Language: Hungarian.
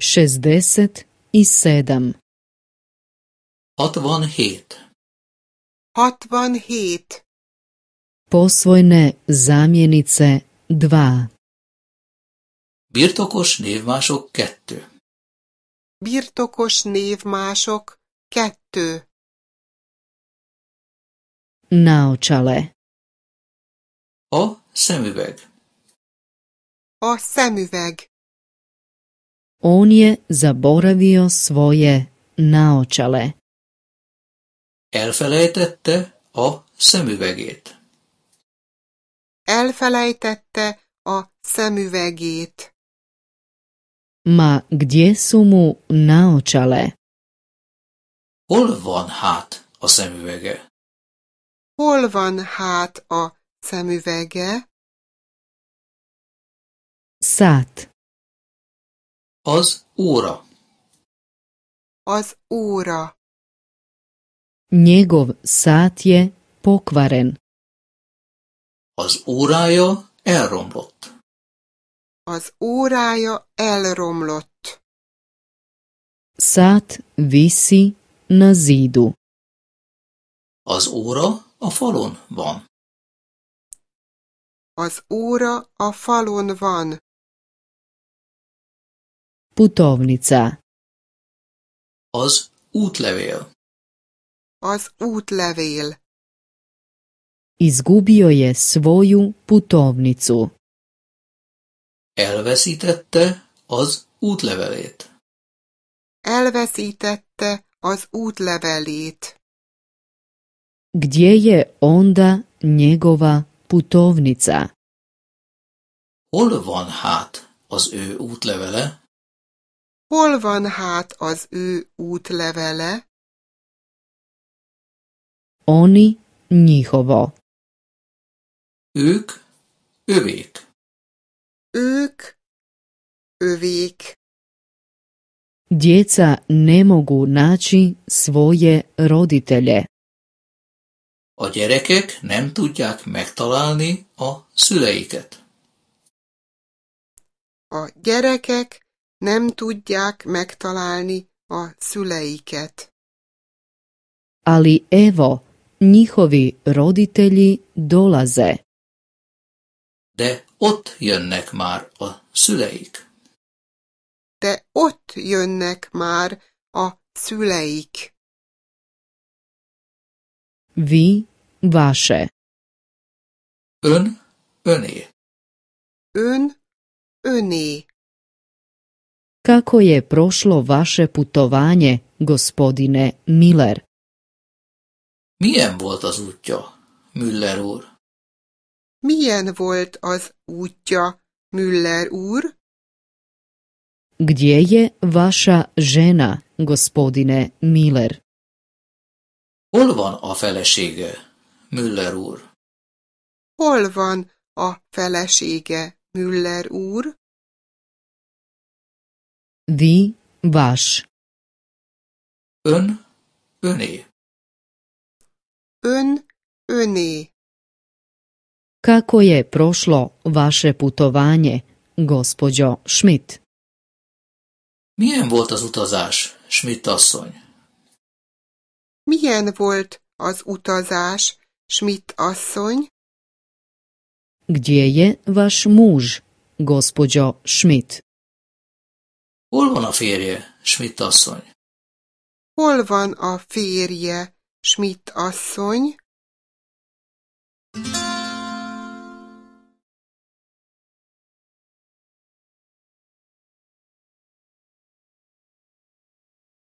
67 67 67 Posvojne zamjenice 2 Birtokos névmások 2 Birtokos névmások 2 Naocsale A szemüveg A szemüveg on je zaboravio svoje naočale. Elfelejtette a szemüvegét. Elfelejtette a szemüvegét. Ma gdje su mu naočale? Hol van hát a szemüvege? Hol van hát a szemüvege? Szát. Az óra. Az óra. Njegov sat je pokvaren. Az órája elromlott. Az órája elromlott. Szát viszi na zidu. Az óra a falon van. Az óra a falon van. Putovnica. Az útlevél. Az útlevél. Izgubio je svoju putovnicu. Elveszítette az útlevelét. Elveszítette az útlevelét. Gdje je onda njegova putovnica? Hol van hát az ő útlevele? Hol van hát az ő útlevele? Oni nyihova. Ők övék. Ők övék. Djeca ne mogu naći svoje roditelje. A gyerekek nem tudják megtalálni a szüleiket. A gyerekek nem tudják megtalálni a szüleiket. Ali evo, nyihovi roditelji dolaze. De ott jönnek már a szüleik. De ott jönnek már a szüleik. Vi váse. Ön öné. Ön öné kako je prošlo vaše putovanje, gospodine Miller? Milyen volt az útja, Müller úr? Milyen volt az útja, Müller úr? Gdje je vaša žena, gospodine Miller? Hol van a felesége, Müller úr? Hol van a felesége, Müller úr? Vi, vas. Ön, öné. Ön, öné. Kako je prošlo vaše putovanje, gospođo Schmidt? Milyen volt az utazás, Schmidt asszony? Milyen volt az utazás, Schmidt asszony? Gdje je vaš muž, gospođo Schmidt? Hol van a férje, Schmidt asszony? Hol van a férje, Schmidt asszony?